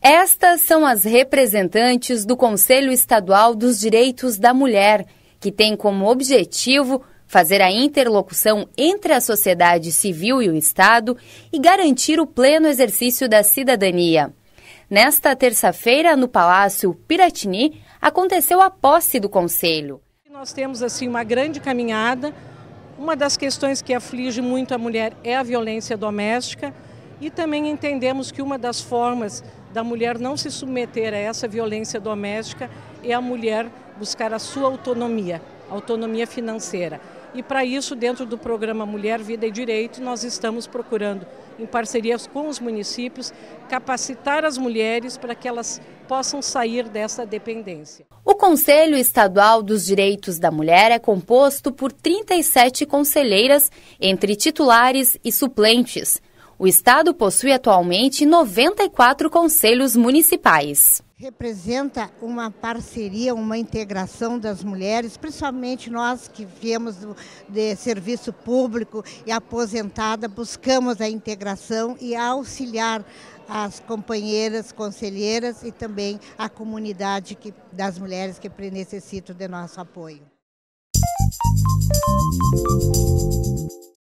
Estas são as representantes do Conselho Estadual dos Direitos da Mulher, que tem como objetivo fazer a interlocução entre a sociedade civil e o Estado e garantir o pleno exercício da cidadania. Nesta terça-feira, no Palácio Piratini, aconteceu a posse do Conselho. Nós temos assim uma grande caminhada uma das questões que aflige muito a mulher é a violência doméstica e também entendemos que uma das formas da mulher não se submeter a essa violência doméstica é a mulher buscar a sua autonomia autonomia financeira. E para isso, dentro do programa Mulher, Vida e Direito, nós estamos procurando, em parcerias com os municípios, capacitar as mulheres para que elas possam sair dessa dependência. O Conselho Estadual dos Direitos da Mulher é composto por 37 conselheiras, entre titulares e suplentes. O Estado possui atualmente 94 conselhos municipais. Representa uma parceria, uma integração das mulheres, principalmente nós que viemos do, de serviço público e aposentada, buscamos a integração e auxiliar as companheiras, conselheiras e também a comunidade que, das mulheres que necessitam de nosso apoio. Música